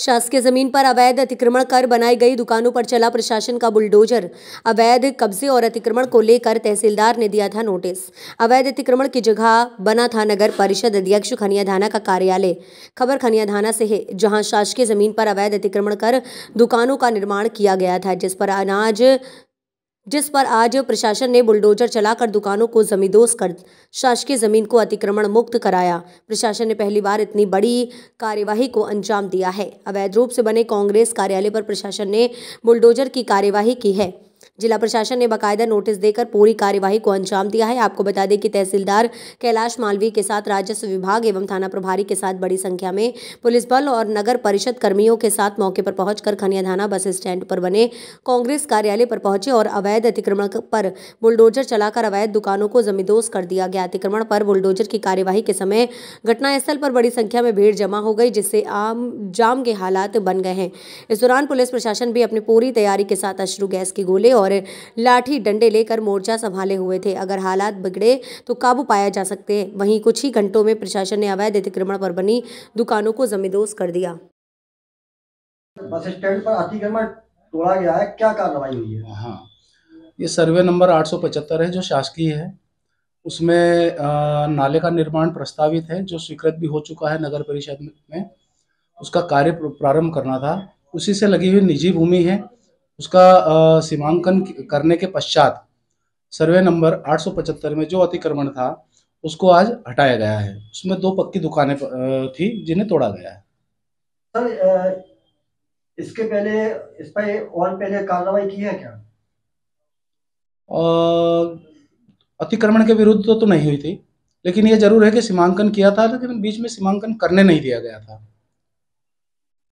शासकीय जमीन पर अवैध अतिक्रमण कर बनाई गई दुकानों पर चला प्रशासन का बुलडोजर अवैध कब्जे और अतिक्रमण को लेकर तहसीलदार ने दिया था नोटिस अवैध अतिक्रमण की जगह बना था नगर परिषद अध्यक्ष खनियाधाना का कार्यालय खबर खनियाधाना से है जहां शासकीय जमीन पर अवैध अतिक्रमण कर दुकानों का निर्माण किया गया था जिस पर अनाज जिस पर आज प्रशासन ने बुलडोजर चलाकर दुकानों को जमींदोज कर शासकीय जमीन को अतिक्रमण मुक्त कराया प्रशासन ने पहली बार इतनी बड़ी कार्यवाही को अंजाम दिया है अवैध रूप से बने कांग्रेस कार्यालय पर प्रशासन ने बुलडोजर की कार्यवाही की है जिला प्रशासन ने बाकायदा नोटिस देकर पूरी कार्यवाही को अंजाम दिया है आपको बता दें कि तहसीलदार कैलाश मालवीय के साथ राजस्व विभाग एवं थाना प्रभारी के साथ बड़ी संख्या में पुलिस बल और नगर परिषद कर्मियों के साथ मौके पर पहुंचकर खनियाधाना बस स्टैंड पर बने कांग्रेस कार्यालय पर पहुंचे और अवैध अतिक्रमण पर बुलडोजर चलाकर अवैध दुकानों को जमींदोज कर दिया गया अतिक्रमण पर बुलडोजर की कार्यवाही के समय घटनास्थल पर बड़ी संख्या में भीड़ जमा हो गई जिससे आम जाम के हालात बन गए हैं इस दौरान पुलिस प्रशासन भी अपनी पूरी तैयारी के साथ अश्रु गैस के गोले और और लाठी डंडे लेकर मोर्चा संभाले हुए थे अगर हालात बिगड़े तो काबू पाया जा सकते हैं वहीं कुछ ही घंटों में प्रशासन ने अवैध अतिक्रमण पर बनी दुकानों को जमींदोज कर दिया बस स्टैंड पर अतिक्रमण तोड़ा गया है क्या कार्रवाई हुई है हाँ ये सर्वे नंबर 875 है जो शासकीय है उसमें नाले का निर्माण प्रस्तावित है जो स्वीकृत भी हो चुका है नगर परिषद में उसका कार्य प्रारंभ करना था उसी से लगी हुई निजी भूमि है उसका सीमांकन करने के पश्चात सर्वे नंबर 875 में जो अतिक्रमण था उसको आज हटाया गया है उसमें दो पक्की दुकानें थी जिन्हें तोड़ा गया है सर इसके पहले इस पर और पहले कार्रवाई की है क्या अतिक्रमण के विरुद्ध तो, तो नहीं हुई थी लेकिन ये जरूर है कि सीमांकन किया था लेकिन बीच में सीमांकन करने नहीं दिया गया था